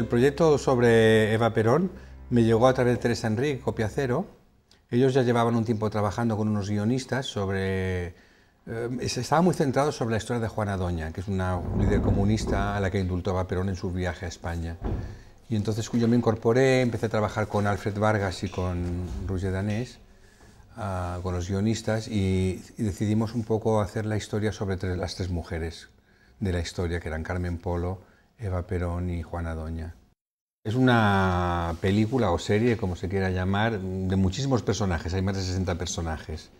El proyecto sobre Eva Perón me llegó a través de Teresa Enrique, Copia Cero. Ellos ya llevaban un tiempo trabajando con unos guionistas sobre... Eh, estaba muy centrado sobre la historia de Juana Doña, que es una líder comunista a la que indultó Eva Perón en su viaje a España. Y entonces yo me incorporé, empecé a trabajar con Alfred Vargas y con Roger Danés, ah, con los guionistas, y, decidimos un poco hacer la historia sobre las tres mujeres de la historia, que eran Carmen Polo, Eva Perón y Juana Doña. Es una película o serie, como se quiera llamar, de muchísimos personajes, hay más de 60 personajes.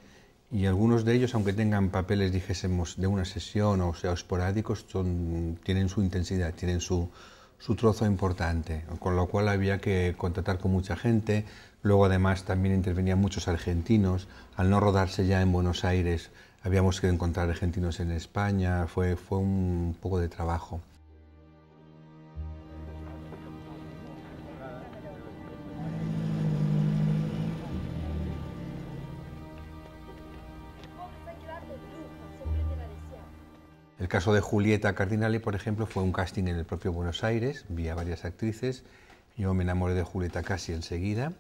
Y algunos de ellos, aunque tengan papeles, dijésemos, de una sesión o sea esporádicos, tienen su intensidad, tienen su, trozo importante, con lo cual había que contratar con mucha gente. Luego, además, también intervenían muchos argentinos. Al no rodarse ya en Buenos Aires, habíamos que encontrar argentinos en España. fue un poco de trabajo. El caso de Julieta Cardinale, por ejemplo, fue un casting en el propio Buenos Aires, vi a varias actrices, yo me enamoré de Julieta casi enseguida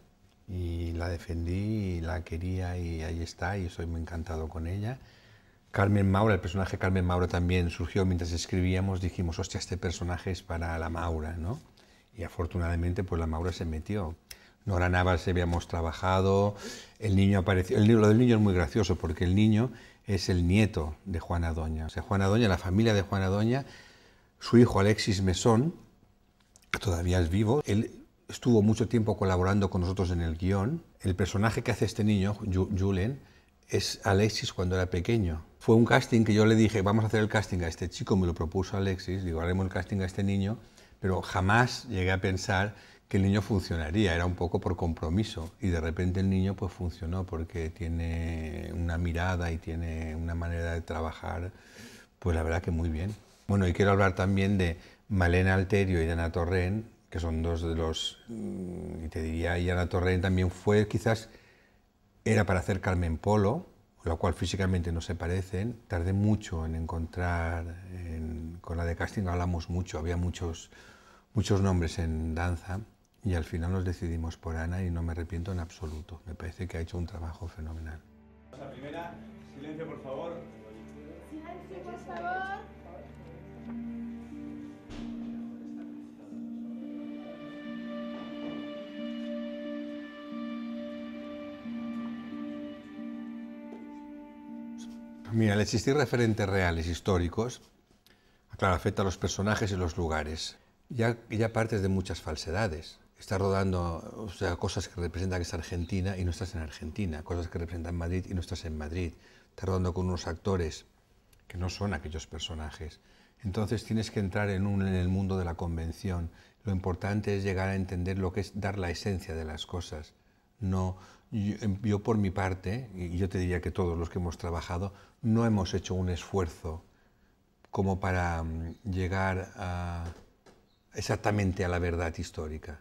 y la defendí y la quería y ahí está y soy muy encantado con ella. Carmen Maura, el personaje Carmen Maura también surgió mientras escribíamos, dijimos, hostia, este personaje es para la Maura, ¿no? Y afortunadamente pues la Maura se metió. Nora Se habíamos trabajado, el niño apareció, el, lo del niño es muy gracioso porque el niño es el nieto de Juana Doña. O sea, Juana Doña, la familia de Juana Doña, su hijo Alexis Mesón, todavía es vivo, él estuvo mucho tiempo colaborando con nosotros en el guión. El personaje que hace este niño, Julen, es Alexis cuando era pequeño. Fue un casting que yo le dije, vamos a hacer el casting a este chico, me lo propuso Alexis, digo, haremos el casting a este niño, pero jamás llegué a pensar que el niño funcionaría, era un poco por compromiso y de repente el niño pues funcionó porque tiene una mirada y tiene una manera de trabajar, pues la verdad que muy bien. Bueno, y quiero hablar también de Malena Alterio y de Ana Torrent, que son dos de los, mm, y te diría, y Ana Torrent también fue quizás, era para hacer Carmen Polo, lo cual físicamente no se parecen, tardé mucho en encontrar, con la de casting hablamos mucho, había muchos, muchos nombres en danza, y al final nos decidimos por Ana y no me arrepiento en absoluto. Me parece que ha hecho un trabajo fenomenal. La primera, silencio por favor. Silencio por favor. Mira, al existir referentes reales, históricos, claro, afecta a los personajes y los lugares. Ya, ya partes de muchas falsedades estás rodando o sea, cosas que representan que es Argentina y no estás en Argentina, cosas que representan Madrid y no estás en Madrid, estás rodando con unos actores que no son aquellos personajes. Entonces tienes que entrar en, un, en el mundo de la convención. Lo importante es llegar a entender lo que es dar la esencia de las cosas. No, yo, em, yo por mi parte, y yo te diría que todos los que hemos trabajado, no hemos hecho un esfuerzo como para mm, llegar a, exactamente a la verdad histórica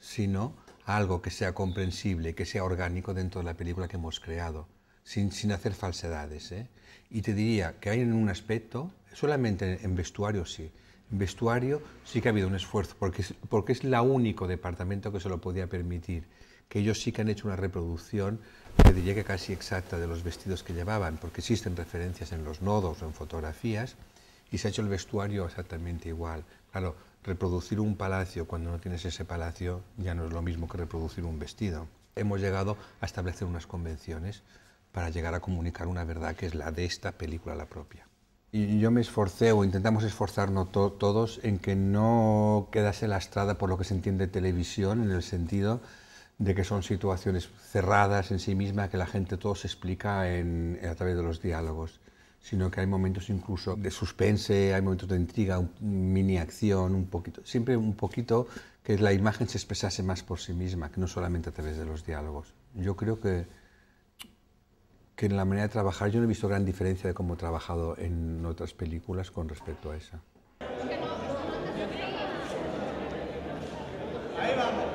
sino algo que sea comprensible, que sea orgánico dentro de la película que hemos creado, sin, sin hacer falsedades. ¿eh? Y te diría que hay en un aspecto, solamente en vestuario sí, en vestuario sí que ha habido un esfuerzo, porque es, porque es la único departamento que se lo podía permitir, que ellos sí que han hecho una reproducción, te diría que casi exacta, de los vestidos que llevaban, porque existen referencias en los nodos o en fotografías, y se ha hecho el vestuario exactamente igual. Claro, reproducir un palacio cuando no tienes ese palacio ya no es lo mismo que reproducir un vestido. Hemos llegado a establecer unas convenciones para llegar a comunicar una verdad que es la de esta película la propia. Y yo me esforcé o intentamos esforzarnos todos en que no quedase lastrada por lo que se entiende televisión en el sentido de que son situaciones cerradas en sí misma que la gente todo se explica a través de los diálogos sino que hay momentos incluso de suspense, hay momentos de intriga, mini acción, un poquito, siempre un poquito que la imagen se expresase más por sí misma, que no solamente a través de los diálogos. Yo creo que, que en la manera de trabajar yo no he visto gran diferencia de cómo he trabajado en otras películas con respecto a esa. Ahí vamos.